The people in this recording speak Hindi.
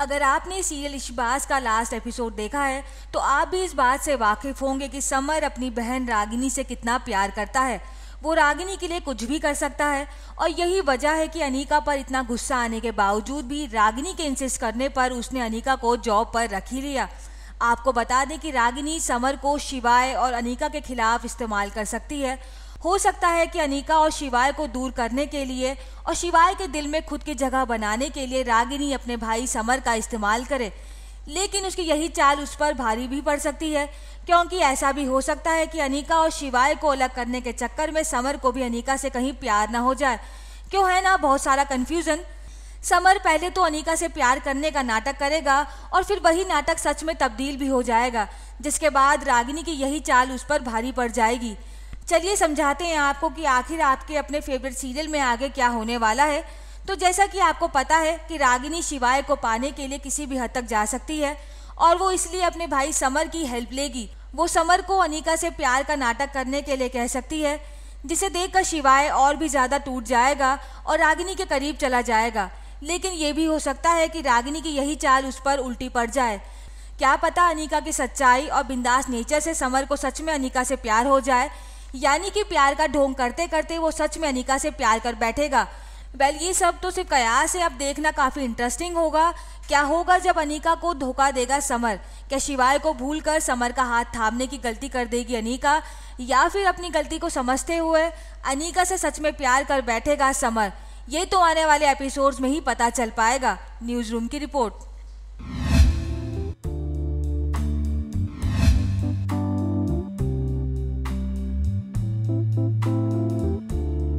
अगर आपने सीरियल इशबाज का लास्ट एपिसोड देखा है तो आप भी इस बात से वाकिफ़ होंगे कि समर अपनी बहन रागिनी से कितना प्यार करता है वो रागिनी के लिए कुछ भी कर सकता है और यही वजह है कि अनिका पर इतना गुस्सा आने के बावजूद भी रागिनी के इंसिस्ट करने पर उसने अनिका को जॉब पर रख ही लिया आपको बता दें कि रागिनी समर को शिवाय और अनिका के खिलाफ इस्तेमाल कर सकती है हो सकता है कि अनिका और शिवाय को दूर करने के लिए और शिवाय के दिल में खुद की जगह बनाने के लिए रागिनी अपने भाई समर का इस्तेमाल करे लेकिन उसकी यही चाल उस पर भारी भी पड़ सकती है क्योंकि ऐसा भी हो सकता है कि अनिका और शिवाय को अलग करने के चक्कर में समर को भी अनिका से कहीं प्यार ना हो जाए क्यों है ना बहुत सारा कन्फ्यूज़न समर पहले तो अनिका से प्यार करने का नाटक करेगा और फिर वही नाटक सच में तब्दील भी हो जाएगा जिसके बाद रागिनी की यही चाल उस पर भारी पड़ जाएगी चलिए समझाते हैं आपको कि आखिर आपके अपने फेवरेट सीरियल में आगे क्या होने वाला है तो जैसा कि आपको पता है कि रागिनी शिवाय को पाने के लिए किसी भी हद तक जा सकती है और वो इसलिए अपने भाई समर की हेल्प लेगी वो समर को अनिका से प्यार का नाटक करने के लिए कह सकती है जिसे देखकर शिवाय और भी ज़्यादा टूट जाएगा और रागिनी के करीब चला जाएगा लेकिन ये भी हो सकता है कि रागिनी की यही चाल उस पर उल्टी पड़ जाए क्या पता अनिका की सच्चाई और बिंदास नेचर से समर को सच में अनिका से प्यार हो जाए यानी कि प्यार का ढोंग करते करते वो सच में अनिका से प्यार कर बैठेगा वेल ये सब तो सिर्फ कयास है अब देखना काफ़ी इंटरेस्टिंग होगा क्या होगा जब अनिका को धोखा देगा समर क्या शिवाय को भूल कर समर का हाथ थामने की गलती कर देगी अनिका या फिर अपनी गलती को समझते हुए अनिका से सच में प्यार कर बैठेगा समर ये तो आने वाले एपिसोड्स में ही पता चल पाएगा न्यूज़ रूम की रिपोर्ट